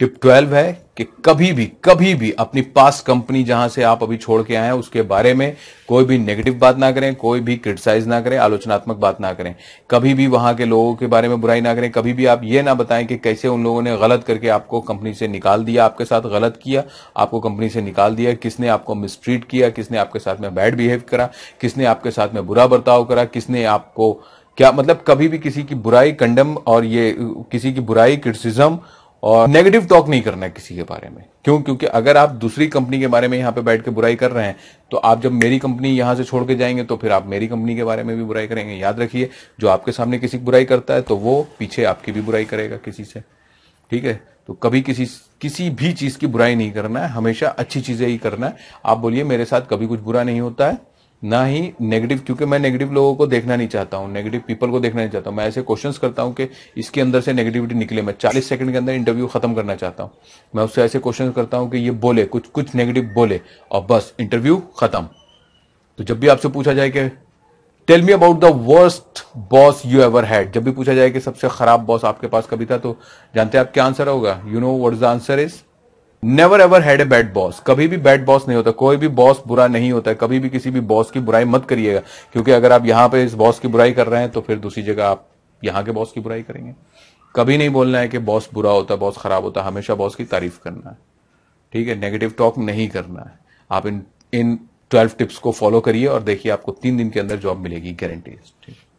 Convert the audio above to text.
tip twelve है कि कभी भी कभी भी अपनी पास कंपनी जहां से आप अभी छोड़ के आए हैं उसके बारे में कोई भी नेगेटिव बात ना करें कोई भी क्रिटिसाइज ना करें आलोचनात्मक बात ना करें कभी भी वहां के लोगों के बारे में बुराई ना करें कभी भी आप ये ना बताएं कि कैसे उन लोगों ने गलत करके आपको कंपनी से निकाल दिया आपके साथ गलत किया आपको कंपनी से निकाल दिया किसने आपको मिसट्रीट किया किसने आपके साथ में बैड बिहेव करा किसने आपके साथ में बुरा बर्ताव करा किसने आपको क्या मतलब कभी भी किसी की बुराई कंडम और ये किसी की बुराई क्रिटिसिज्म और नेगेटिव टॉक नहीं करना है किसी के बारे में क्यों क्योंकि अगर आप दूसरी कंपनी के बारे में यहां पे बैठ के बुराई कर रहे हैं तो आप जब मेरी कंपनी यहां से छोड़ के जाएंगे तो फिर आप मेरी कंपनी के बारे में भी बुराई करेंगे याद रखिए जो आपके सामने किसी की बुराई करता है तो वो पीछे आपकी भी बुराई करेगा किसी से ठीक है तो कभी किसी किसी भी चीज़ की बुराई नहीं करना है हमेशा अच्छी चीज़ें ही करना है आप बोलिए मेरे साथ कभी कुछ बुरा नहीं होता है ना ही नेगेटिव क्योंकि मैं नेगेटिव लोगों को देखना नहीं चाहता हूँ नेगेटिव पीपल को देखना नहीं चाहता हूं मैं ऐसे क्वेश्चंस करता हूँ कि इसके अंदर से नेगेटिविटी निकले मैं 40 सेकंड के अंदर इंटरव्यू खत्म करना चाहता हूँ मैं उससे ऐसे क्वेश्चन करता हूँ कि ये बोले कुछ कुछ नेगेटिव बोले और बस इंटरव्यू खत्म तो जब भी आपसे पूछा जाए कि tell me about the worst boss you ever had जब भी पूछा जाए कि सबसे खराब बॉस आपके पास कभी था तो जानते हैं आप क्या आंसर होगा you know what is the answer is never ever had a bad boss कभी भी बैड बॉस नहीं होता कोई भी बॉस बुरा नहीं होता है कभी भी किसी भी बॉस की बुराई मत करिएगा क्योंकि अगर आप यहां पे इस बॉस की बुराई कर रहे हैं तो फिर दूसरी जगह आप यहां के बॉस की बुराई करेंगे कभी नहीं बोलना है कि बॉस बुरा होता है बॉस खराब होता है हमेशा बॉस की तारीफ करना है ठीक है नेगेटिव टॉक नहीं करना है आप इन इन ट्वेल्व टिप्स को फॉलो करिए और देखिए आपको तीन दिन के अंदर जॉब मिलेगी गारंटी ठीक